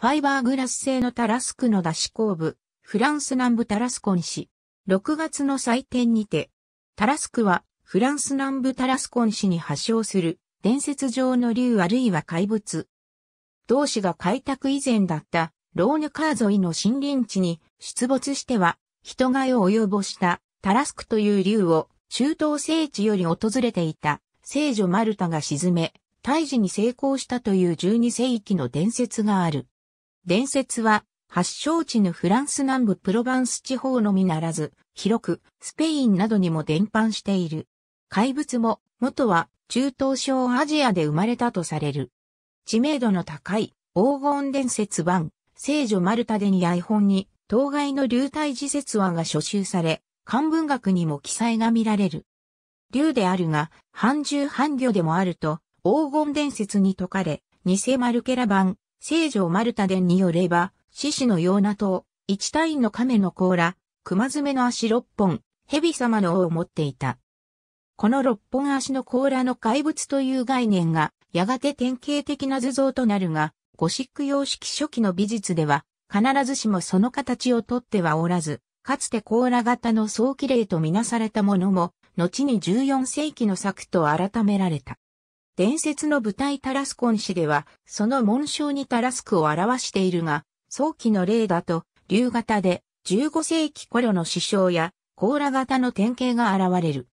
ファイバーグラス製のタラスクの出し工部、フランス南部タラスコン市、6月の祭典にて、タラスクはフランス南部タラスコン市に発祥する伝説上の竜あるいは怪物。同市が開拓以前だったローヌカー沿いの森林地に出没しては人害を及ぼしたタラスクという竜を中東聖地より訪れていた聖女マルタが沈め、退治に成功したという12世紀の伝説がある。伝説は、発祥地のフランス南部プロヴァンス地方のみならず、広く、スペインなどにも伝播している。怪物も、元は、中東小アジアで生まれたとされる。知名度の高い、黄金伝説版、聖女マルタでにイ本に、当該の流体自説話が書集され、漢文学にも記載が見られる。竜であるが、半獣半魚でもあると、黄金伝説に説かれ、偽マルケラ版、聖女マルタ伝によれば、獅子のような塔、一体の亀の甲羅、熊爪の足六本、蛇様の尾を持っていた。この六本足の甲羅の怪物という概念が、やがて典型的な図像となるが、ゴシック様式初期の美術では、必ずしもその形をとってはおらず、かつて甲羅型の早期例とみなされたものも、後に14世紀の作と改められた。伝説の舞台タラスコン氏では、その紋章にタラスクを表しているが、早期の例だと、竜型で15世紀頃の師匠や、甲羅型の典型が現れる。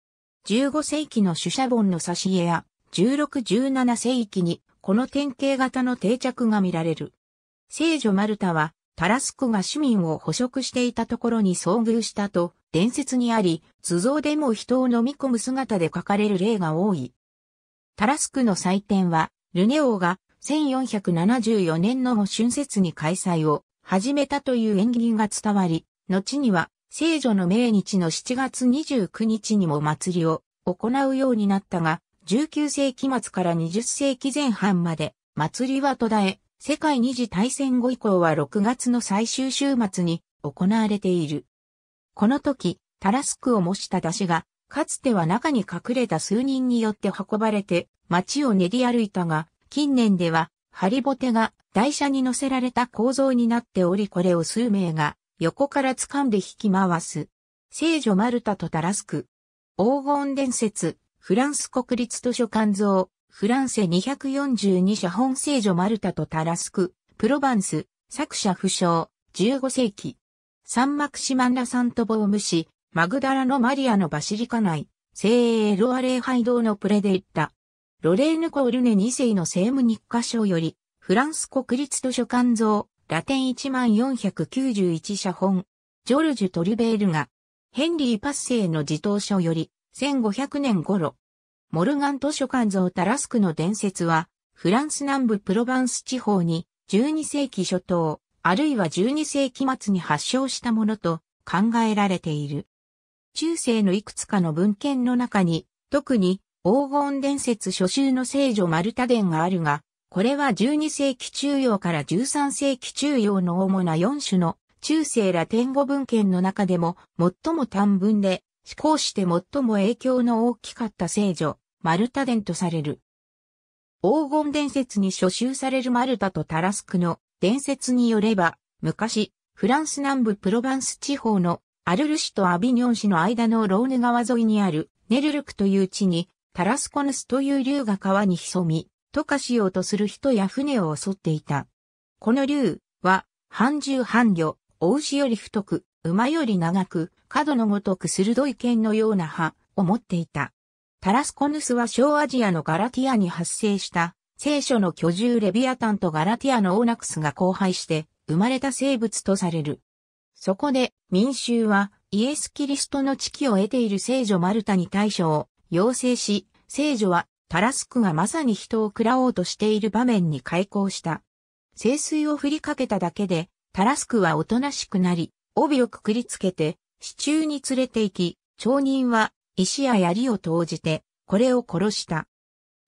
15世紀の主者本の挿絵や、16-17世紀にこの典型型の定着が見られる。聖女マルタは、タラスクが市民を捕食していたところに遭遇したと伝説にあり、図像でも人を飲み込む姿で描かれる例が多い。タラスクの祭典は、ルネ王が1474年の春節に開催を始めたという縁起が伝わり、後には聖女の命日の7月29日にも祭りを行うようになったが、19世紀末から20世紀前半まで祭りは途絶え、世界二次大戦後以降は6月の最終週末に行われている。この時、タラスクを模した出汁がかつては中に隠れた数人によって運ばれて街を練り歩いたが、近年ではハリボテが台車に乗せられた構造になっておりこれを数名が横から掴んで引き回す。聖女マルタとタラスク。黄金伝説、フランス国立図書館像、フランセ242社本聖女マルタとタラスク、プロバンス、作者不詳、15世紀。サンマクシマンラ・サントボーム氏、マグダラのマリアのバシリカ内、聖エロア礼拝堂のプレデッタ。ロレーヌコ・ールネ2世の聖務日課賞より、フランス国立図書館像、ラテン1491写本、ジョルジュ・トリベールが、ヘンリー・パッセイの自答書より、1500年頃、モルガン図書館像タラスクの伝説は、フランス南部プロバンス地方に、12世紀初頭、あるいは12世紀末に発祥したものと考えられている。中世のいくつかの文献の中に、特に黄金伝説初集の聖女マルタ伝があるが、これは12世紀中央から13世紀中央の主な4種の中世ラテン語文献の中でも最も短文で思考して最も影響の大きかった聖女、マルタ伝とされる。黄金伝説に初集されるマルタとタラスクの伝説によれば、昔、フランス南部プロヴァンス地方のアルル市とアビニョン市の間のローヌ川沿いにあるネルルクという地に、タラスコヌスという竜が川に潜み、溶かしようとする人や船を襲っていた。この竜は、半獣半魚、お牛より太く、馬より長く、角のごとく鋭い剣のような歯を持っていた。タラスコヌスは小アジアのガラティアに発生した聖書の居住レビアタンとガラティアのオーナクスが交配して生まれた生物とされる。そこで民衆はイエス・キリストの知識を得ている聖女マルタに対処を要請し、聖女はタラスクがまさに人を喰らおうとしている場面に開口した。聖水を振りかけただけで、タラスクはおとなしくなり、帯をくくりつけて、支柱に連れて行き、町人は石や槍を投じて、これを殺した。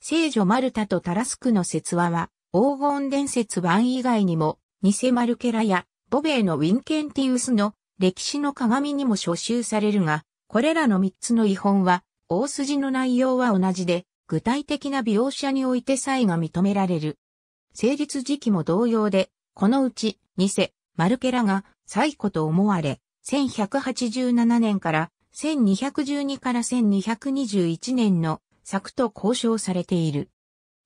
聖女マルタとタラスクの説話は、黄金伝説版以外にも、偽マルケラやボベーのウィンケンティウスの歴史の鏡にも召集されるが、これらの3つの違本は、大筋の内容は同じで、具体的な描写において差異が認められる。成立時期も同様で、このうち、ニセ、マルケラが最古と思われ、1187年から1212から1221年の作と交渉されている。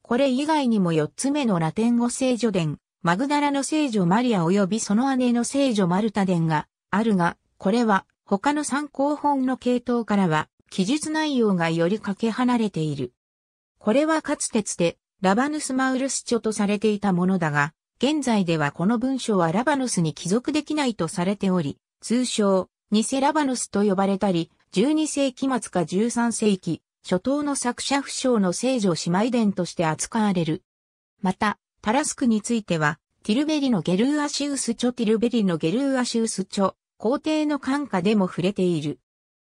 これ以外にも4つ目のラテン語聖女伝、マグダラの聖女マリア及びその姉の聖女マルタ伝があるが、これは他の参考本の系統からは記述内容がよりかけ離れている。これはかつてつてラバヌスマウルス著とされていたものだが、現在ではこの文章はラバヌスに帰属できないとされており、通称、偽ラバヌスと呼ばれたり、12世紀末か13世紀、初頭の作者不詳の聖女姉妹伝として扱われる。また、タラスクについては、ティルベリのゲルーアシウス著ティルベリのゲルーアシウス著、皇帝の感化でも触れている。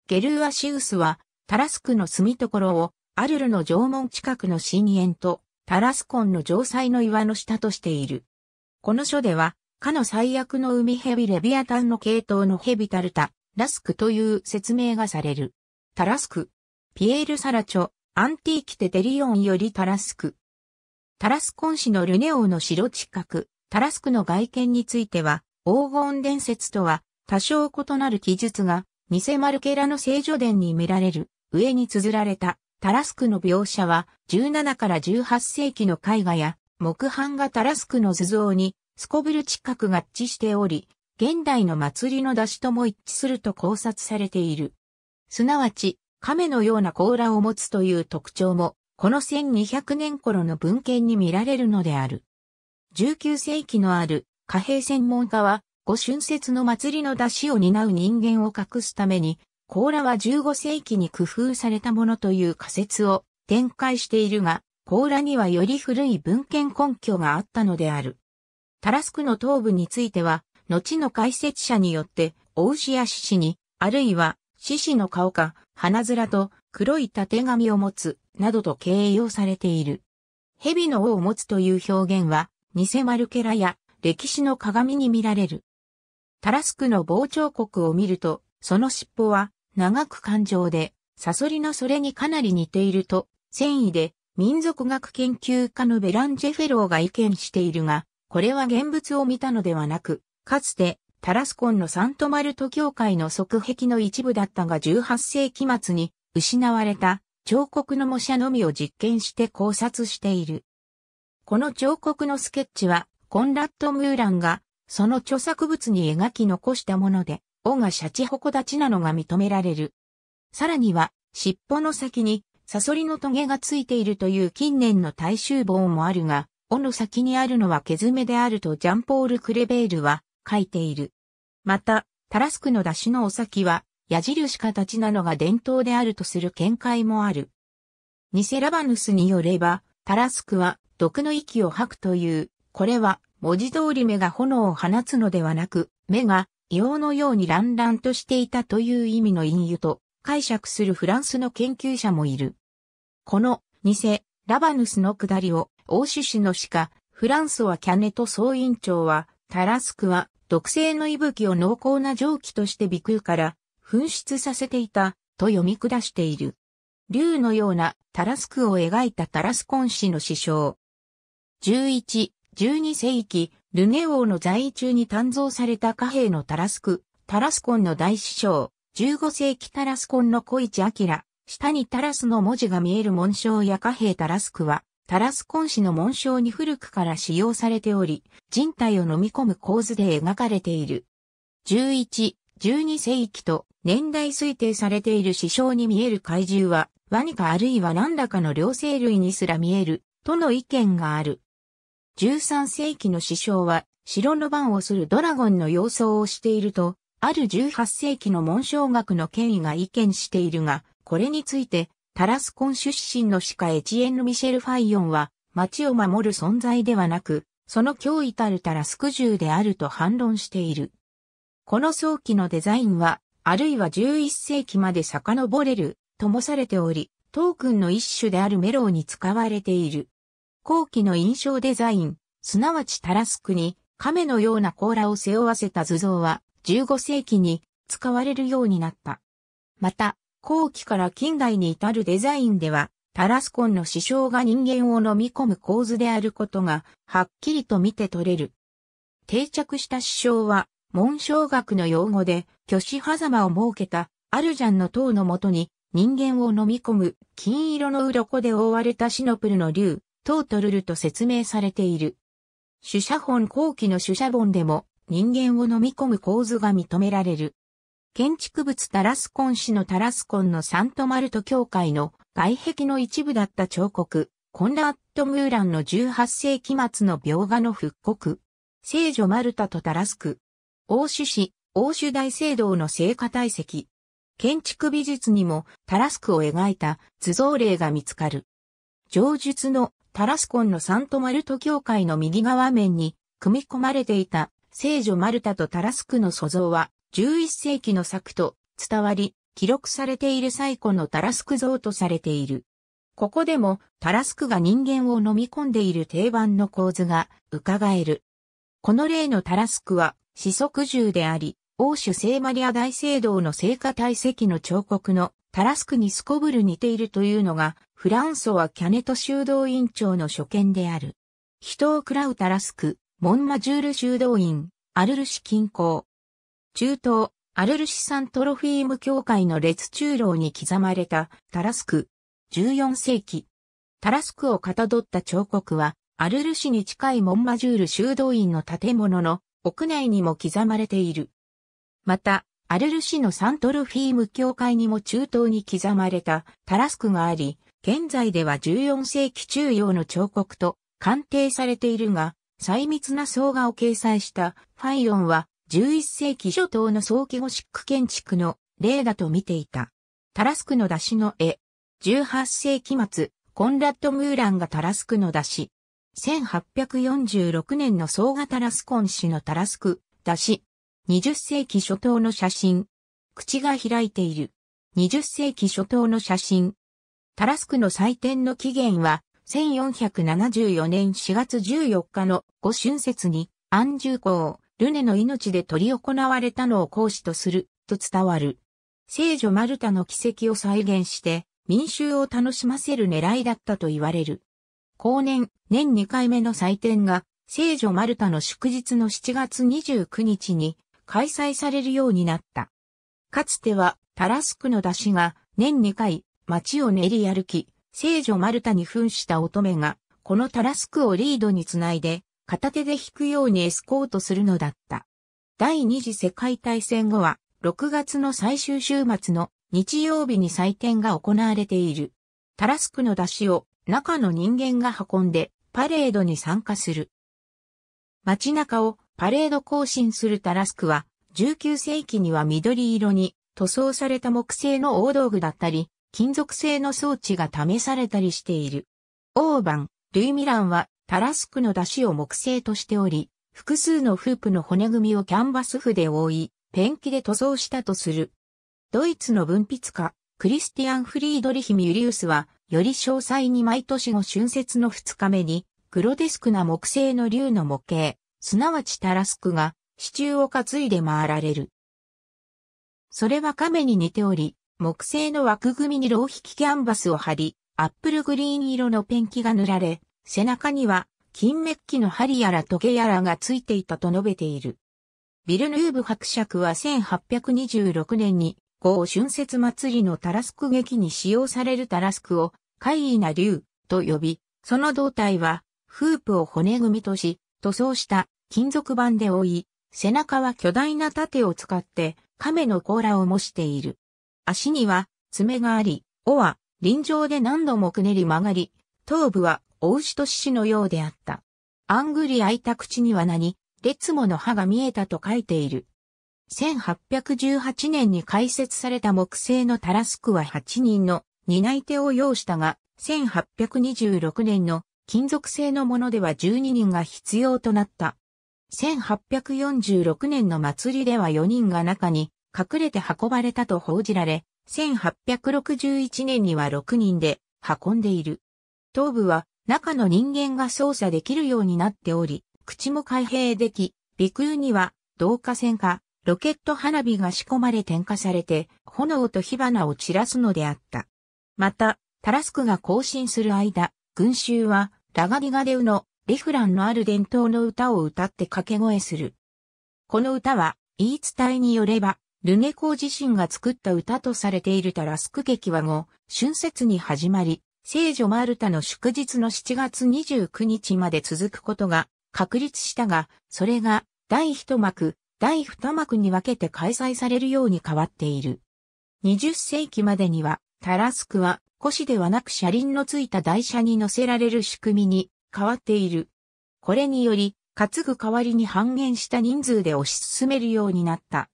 ゲルーアシウスは、タラスクの住み所を、アルルの縄文近くの深淵と、タラスコンの城塞の岩の下としている。この書では、かの最悪の海蛇レビアタンの系統のヘビタルタ、ラスクという説明がされる。タラスク。ピエール・サラチョ、アンティーキテデリオンよりタラスク。タラスコン市のルネオの城近く、タラスクの外見については、黄金伝説とは多少異なる記述が、偽マルケラの聖女伝に見られる、上に綴られたタラスクの描写は、17から18世紀の絵画や、木版がタラスクの図像に、スコブル近く合致しており、現代の祭りの出しとも一致すると考察されている。すなわち、亀のような甲羅を持つという特徴もこの1200年頃の文献に見られるのである。19世紀のある貨幣専門家は、五春節の祭りの出しを担う人間を隠すために、甲羅は15世紀に工夫されたものという仮説を展開しているが、甲羅にはより古い文献根拠があったのである。タラスクの頭部については、後の解説者によって、お牛や獅子に、あるいは獅子の顔か、花面と黒い縦紙を持つ、などと形容されている。蛇の尾を持つという表現は、偽マルケラや歴史の鏡に見られる。タラスクの傍聴国を見ると、その尻尾は長く感情で、サソリのそれにかなり似ていると、繊維で民族学研究家のベランジェフェローが意見しているが、これは現物を見たのではなく、かつてタラスコンのサントマルト教会の側壁の一部だったが18世紀末に失われた彫刻の模写のみを実験して考察している。この彫刻のスケッチは、コンラッド・ムーランが、その著作物に描き残したもので、尾がシャチホコ立ちなのが認められる。さらには、尻尾の先に、サソリのトゲがついているという近年の大衆棒もあるが、尾の先にあるのは毛爪であるとジャンポール・クレベールは書いている。また、タラスクの出汁のお先は、矢印形なのが伝統であるとする見解もある。ニセラバヌスによれば、タラスクは毒の息を吐くという、これは文字通り目が炎を放つのではなく、目が硫黄のように乱々としていたという意味の隠喩と解釈するフランスの研究者もいる。このニセラバヌスの下りを欧州市の鹿、フランスはキャネと総院長は、タラスクは毒性の息吹を濃厚な蒸気として鼻腔から紛失させていたと読み下している。竜のようなタラスクを描いたタラスコン氏の師匠。11、12世紀、ルネ王の在位中に誕生された貨幣のタラスク、タラスコンの大師匠、15世紀タラスコンの小市明、下にタラスの文字が見える紋章や貨幣タラスクは、タラスコン氏の紋章に古くから使用されており、人体を飲み込む構図で描かれている。11、12世紀と年代推定されている死傷に見える怪獣は、ワニかあるいは何らかの両生類にすら見える、との意見がある。13世紀の死傷は、白の番をするドラゴンの様相をしていると、ある18世紀の紋章学の権威が意見しているが、これについて、タラスコン出身の歯科エチエンヌ・ミシェル・ファイオンは、町を守る存在ではなく、その脅威たるタラスク獣であると反論している。この早期のデザインは、あるいは11世紀まで遡れる、ともされており、トークンの一種であるメローに使われている。後期の印象デザイン、すなわちタラスクに亀のような甲羅を背負わせた図像は15世紀に使われるようになった。また、後期から近代に至るデザインでは、タラスコンの師匠が人間を飲み込む構図であることが、はっきりと見て取れる。定着した師匠は、文章学の用語で、虚子狭間を設けた、アルジャンの塔のもとに、人間を飲み込む、金色の鱗で覆われたシノプルの竜、トートルルと説明されている。主写本後期の主写本でも、人間を飲み込む構図が認められる。建築物タラスコン市のタラスコンのサントマルト教会の外壁の一部だった彫刻、コンラット・ムーランの18世紀末の描画の復刻、聖女マルタとタラスク、欧州市、欧州大聖堂の聖火体積。建築美術にもタラスクを描いた図像例が見つかる。上述のタラスコンのサントマルト教会の右側面に組み込まれていた聖女マルタとタラスクの塑像は11世紀の作と伝わり記録されている最古のタラスク像とされている。ここでもタラスクが人間を飲み込んでいる定番の構図が伺える。この例のタラスクは四足獣であり、欧州聖マリア大聖堂の聖火体積の彫刻のタラスクにすこぶる似ているというのが、フランソワ・キャネト修道院長の所見である。人を喰らうタラスク、モンマジュール修道院、アルル市近郊。中東、アルル市ントロフィーム教会の列中楼に刻まれたタラスク。14世紀。タラスクをかたどった彫刻は、アルル市に近いモンマジュール修道院の建物の屋内にも刻まれている。また、アルル市のサントルフィーム教会にも中東に刻まれたタラスクがあり、現在では14世紀中央の彫刻と鑑定されているが、細密な層画を掲載したファイオンは11世紀初頭の早期ゴシック建築の例だと見ていた。タラスクの出しの絵。18世紀末、コンラッド・ムーランがタラスクの出し、1846年の総賀タラスコン氏のタラスク、だし。20世紀初頭の写真。口が開いている。20世紀初頭の写真。タラスクの祭典の起源は、1474年4月14日の五春節に、安住公、ルネの命で取り行われたのを講師とする、と伝わる。聖女マルタの奇跡を再現して、民衆を楽しませる狙いだったと言われる。後年、年2回目の祭典が、聖女マルタの祝日の7月29日に開催されるようになった。かつては、タラスクの出汁が年2回街を練り歩き、聖女マルタに扮した乙女が、このタラスクをリードにつないで、片手で引くようにエスコートするのだった。第二次世界大戦後は、6月の最終週末の日曜日に祭典が行われている。タラスクの出汁を中の人間が運んでパレードに参加する。街中をパレード行進するタラスクは、19世紀には緑色に塗装された木製の大道具だったり、金属製の装置が試されたりしている。オーバン、ルイ・ミランはタラスクの出汁を木製としており、複数のフープの骨組みをキャンバス布で覆い、ペンキで塗装したとする。ドイツの文筆家、クリスティアン・フリードリヒ・ミュリウスは、より詳細に毎年後春節の2日目に、グロデスクな木製の竜の模型、すなわちタラスクが、支柱を担いで回られる。それは亀に似ており、木製の枠組みに浪費キャンバスを貼り、アップルグリーン色のペンキが塗られ、背中には金メッキの針やら時計やらがついていたと述べている。ビルヌーブ伯爵は1826年に号春節祭りのタラスク劇に使用されるタラスクを、怪異な竜と呼び、その胴体は、フープを骨組みとし、塗装した金属板で覆い、背中は巨大な盾を使って亀の甲羅を模している。足には爪があり、尾は臨場で何度もくねり曲がり、頭部はお牛と獅子のようであった。アングリ開いた口には何、列もの歯が見えたと書いている。1818年に開設された木製のタラスクは8人の担い手を要したが、1826年の金属製のものでは12人が必要となった。1846年の祭りでは4人が中に隠れて運ばれたと報じられ、1861年には6人で運んでいる。頭部は中の人間が操作できるようになっており、口も開閉でき、鼻腔には導火線かロケット花火が仕込まれ点火されて、炎と火花を散らすのであった。また、タラスクが行進する間、群衆は、ラガディガデウのレフランのある伝統の歌を歌って掛け声する。この歌は、言い伝えによれば、ルネコ自身が作った歌とされているタラスク劇は後、春節に始まり、聖女マルタの祝日の7月29日まで続くことが確立したが、それが第一幕第二幕に分けて開催されるように変わっている。20世紀までには、タラスクは、腰ではなく車輪のついた台車に乗せられる仕組みに変わっている。これにより、担ぐ代わりに半減した人数で推し進めるようになった。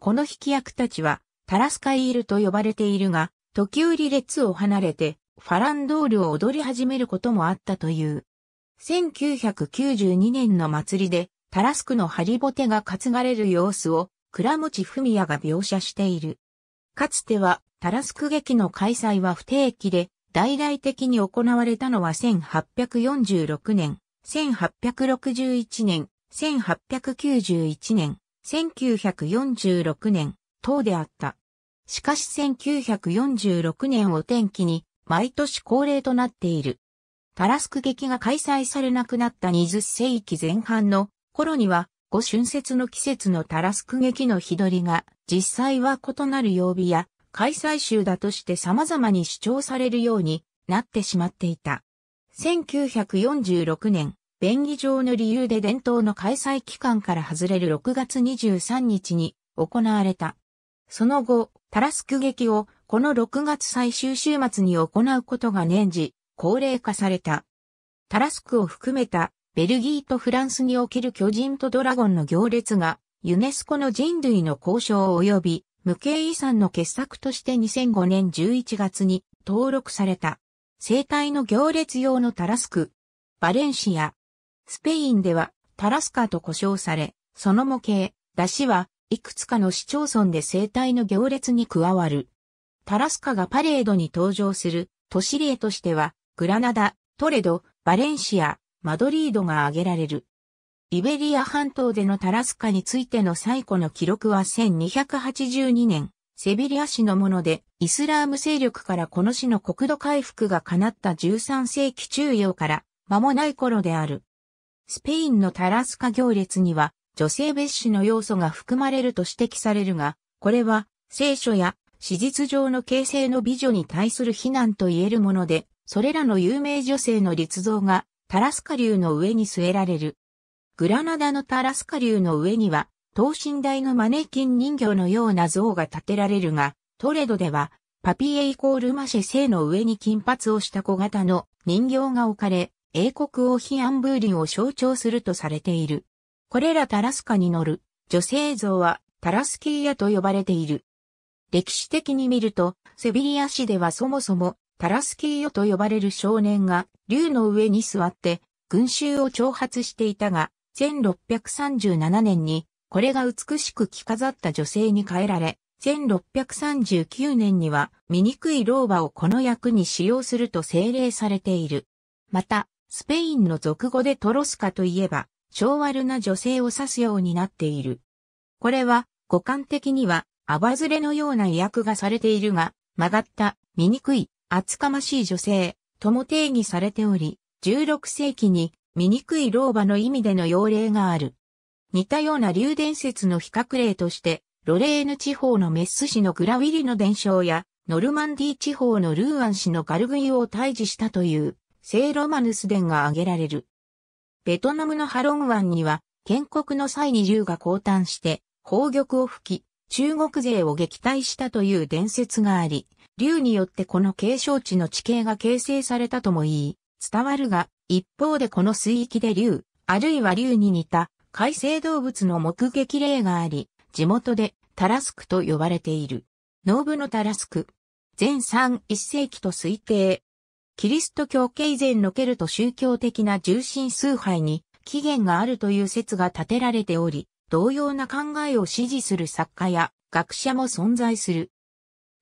この引き役たちは、タラスカイールと呼ばれているが、時折列を離れて、ファランドールを踊り始めることもあったという。1992年の祭りで、タラスクのハリボテが担がれる様子を倉持文也が描写している。かつてはタラスク劇の開催は不定期で、大々的に行われたのは1846年、1861年、1891年、1946年、等であった。しかし1946年を転機に毎年恒例となっている。タラスク劇が開催されなくなった20世紀前半の頃には、五春節の季節のタラスク劇の日取りが、実際は異なる曜日や、開催週だとして様々に主張されるようになってしまっていた。1946年、便宜上の理由で伝統の開催期間から外れる6月23日に行われた。その後、タラスク劇をこの6月最終週末に行うことが年次、高齢化された。タラスクを含めたベルギーとフランスにおける巨人とドラゴンの行列が、ユネスコの人類の交渉及び無形遺産の傑作として2005年11月に登録された。生体の行列用のタラスク、バレンシア。スペインではタラスカと呼称され、その模型、出シはいくつかの市町村で生体の行列に加わる。タラスカがパレードに登場する都市例としては、グラナダ、トレド、バレンシア、マドリードが挙げられる。イベリア半島でのタラスカについての最古の記録は1282年、セビリア市のもので、イスラーム勢力からこの市の国土回復が叶った13世紀中央から間もない頃である。スペインのタラスカ行列には、女性別視の要素が含まれると指摘されるが、これは、聖書や史実上の形成の美女に対する非難と言えるもので、それらの有名女性の立像がタラスカ流の上に据えられる。グラナダのタラスカ流の上には、等身大のマネキン人形のような像が建てられるが、トレドでは、パピエイコールマシェ生の上に金髪をした小型の人形が置かれ、英国王妃アンブーリンを象徴するとされている。これらタラスカに乗る女性像はタラスキーヤと呼ばれている。歴史的に見ると、セビリア市ではそもそもタラスキーヨと呼ばれる少年が竜の上に座って群衆を挑発していたが、1637年にこれが美しく着飾った女性に変えられ、1639年には醜い老婆をこの役に使用すると精霊されている。また、スペインの俗語でトロスカといえば、昭和な女性を指すようになっている。これは、五感的には、アバズレのような役訳がされているが、曲がった、醜い、厚かましい女性とも定義されており、16世紀に醜い老婆の意味での用例がある。似たような流伝説の比較例として、ロレーヌ地方のメッス市のグラウィリの伝承や、ノルマンディ地方のルーアン市のガルグイを退治したという、聖ロマヌス伝が挙げられる。ベトナムのハロン湾には、建国の際に竜が降誕して、宝玉を吹き、中国勢を撃退したという伝説があり、竜によってこの景勝地の地形が形成されたとも言い、伝わるが、一方でこの水域で竜、あるいは竜に似た、海生動物の目撃例があり、地元でタラスクと呼ばれている。農部のタラスク。全3、1世紀と推定。キリスト教系以前のケルト宗教的な重心崇拝に起源があるという説が立てられており、同様な考えを支持する作家や学者も存在する。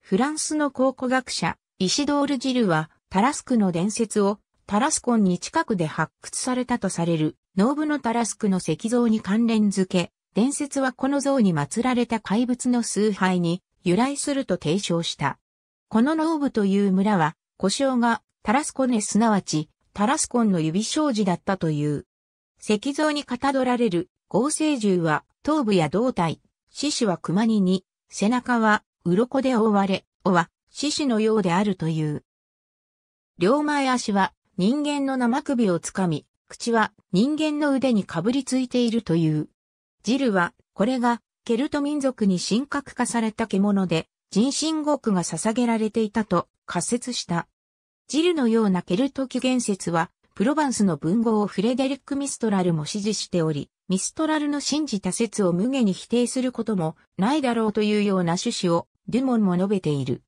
フランスの考古学者、イシドール・ジルは、タラスクの伝説を、タラスコンに近くで発掘されたとされる、農部のタラスクの石像に関連付け、伝説はこの像に祀られた怪物の崇拝に由来すると提唱した。この農部という村は、故障がタラスコネすなわち、タラスコンの指障子だったという。石像にかたどられる合成獣は頭部や胴体、獅子は熊にに、背中は鱗で覆われ、尾は獅子のようであるという。両前足は人間の生首をつかみ、口は人間の腕にかぶりついているという。ジルは、これがケルト民族に神格化された獣で、人神獄が捧げられていたと仮説した。ジルのようなケルト起源説は、プロヴァンスの文豪をフレデリック・ミストラルも支持しており、ミストラルの信じた説を無下に否定することもないだろうというような趣旨をデュモンも述べている。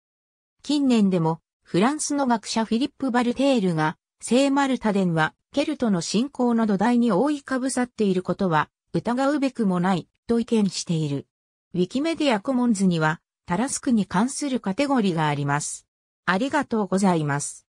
近年でも、フランスの学者フィリップ・バルテールが、聖マルタデンは、ケルトの信仰の土台に覆いかぶさっていることは、疑うべくもない、と意見している。ウィキメディアコモンズには、タラスクに関するカテゴリーがあります。ありがとうございます。